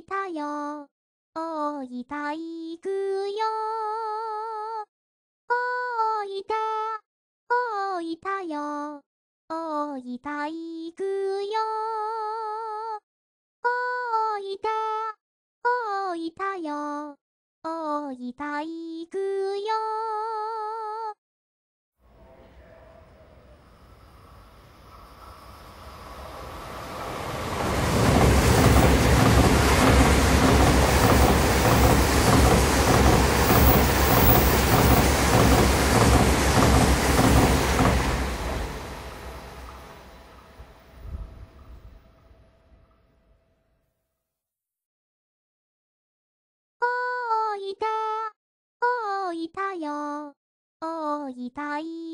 いたよ。大分行くよ。大分、大分よ。大分行くよ。大分、大分よ。大分行くよ。いた。おいたよ。おいたい。